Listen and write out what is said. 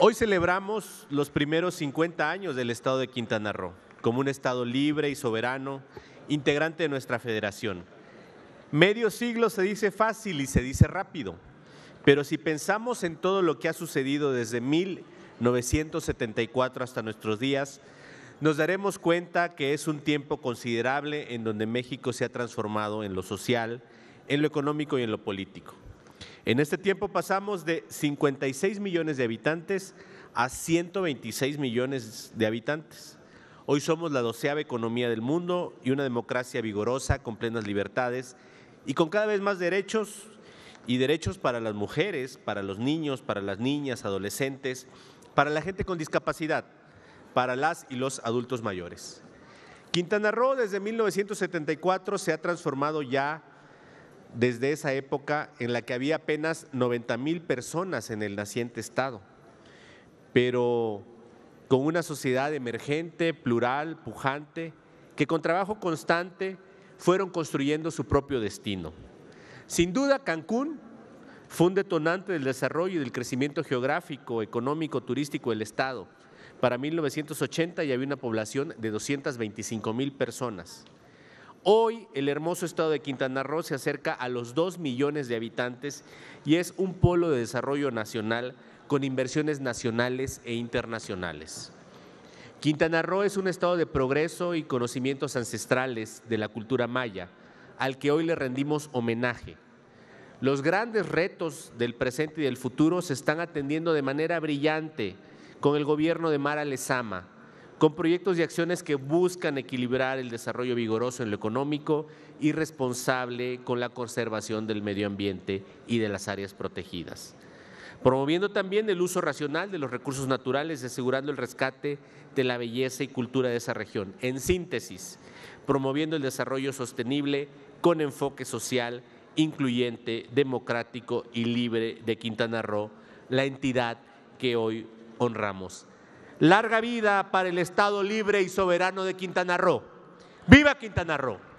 Hoy celebramos los primeros 50 años del Estado de Quintana Roo, como un Estado libre y soberano, integrante de nuestra federación. Medio siglo se dice fácil y se dice rápido, pero si pensamos en todo lo que ha sucedido desde 1974 hasta nuestros días, nos daremos cuenta que es un tiempo considerable en donde México se ha transformado en lo social, en lo económico y en lo político. En este tiempo pasamos de 56 millones de habitantes a 126 millones de habitantes. Hoy somos la doceava economía del mundo y una democracia vigorosa, con plenas libertades y con cada vez más derechos y derechos para las mujeres, para los niños, para las niñas, adolescentes, para la gente con discapacidad, para las y los adultos mayores. Quintana Roo desde 1974 se ha transformado ya desde esa época en la que había apenas 90 mil personas en el naciente Estado, pero con una sociedad emergente, plural, pujante, que con trabajo constante fueron construyendo su propio destino. Sin duda, Cancún fue un detonante del desarrollo y del crecimiento geográfico, económico, turístico del Estado. Para 1980 ya había una población de 225 mil personas. Hoy el hermoso estado de Quintana Roo se acerca a los 2 millones de habitantes y es un polo de desarrollo nacional con inversiones nacionales e internacionales. Quintana Roo es un estado de progreso y conocimientos ancestrales de la cultura maya, al que hoy le rendimos homenaje. Los grandes retos del presente y del futuro se están atendiendo de manera brillante con el gobierno de Mara Lezama, con proyectos y acciones que buscan equilibrar el desarrollo vigoroso en lo económico y responsable con la conservación del medio ambiente y de las áreas protegidas. Promoviendo también el uso racional de los recursos naturales, asegurando el rescate de la belleza y cultura de esa región. En síntesis, promoviendo el desarrollo sostenible con enfoque social, incluyente, democrático y libre de Quintana Roo, la entidad que hoy honramos. Larga vida para el Estado libre y soberano de Quintana Roo. ¡Viva Quintana Roo!